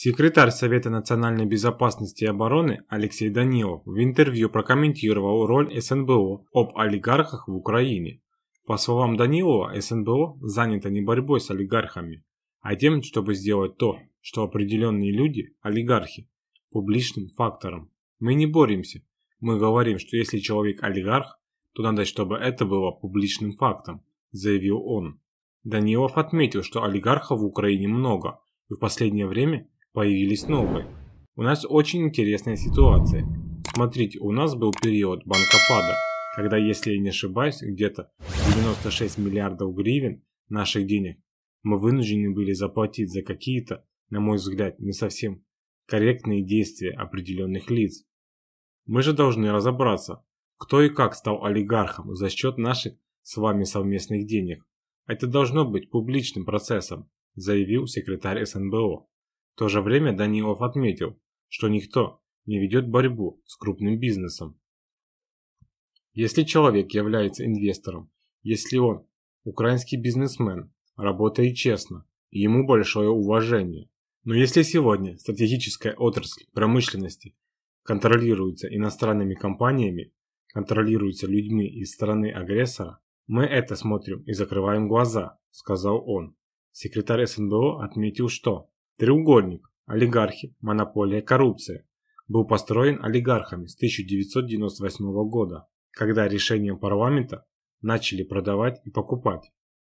Секретарь Совета национальной безопасности и обороны Алексей Данилов в интервью прокомментировал роль СНБО об олигархах в Украине. По словам Данилова, СНБО занято не борьбой с олигархами, а тем, чтобы сделать то, что определенные люди, олигархи, публичным фактором. Мы не боремся. Мы говорим, что если человек олигарх, то надо, чтобы это было публичным фактом, заявил он. Данилов отметил, что олигархов в Украине много, и в последнее время появились новые. У нас очень интересная ситуация. Смотрите, у нас был период банкопада, когда, если я не ошибаюсь, где-то 96 миллиардов гривен наших денег мы вынуждены были заплатить за какие-то, на мой взгляд, не совсем корректные действия определенных лиц. Мы же должны разобраться, кто и как стал олигархом за счет наших с вами совместных денег. Это должно быть публичным процессом, заявил секретарь СНБО то же время Данилов отметил, что никто не ведет борьбу с крупным бизнесом. Если человек является инвестором, если он украинский бизнесмен, работает честно, ему большое уважение. Но если сегодня стратегическая отрасль промышленности контролируется иностранными компаниями, контролируется людьми из страны агрессора, мы это смотрим и закрываем глаза, сказал он. Секретарь СНБО отметил, что Треугольник – олигархи, монополия, коррупция – был построен олигархами с 1998 года, когда решением парламента начали продавать и покупать.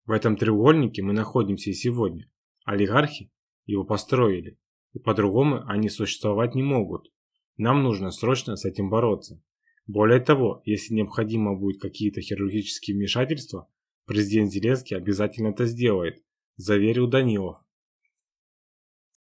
В этом треугольнике мы находимся и сегодня. Олигархи его построили, и по-другому они существовать не могут. Нам нужно срочно с этим бороться. Более того, если необходимо будет какие-то хирургические вмешательства, президент Зеленский обязательно это сделает, заверил Данилов.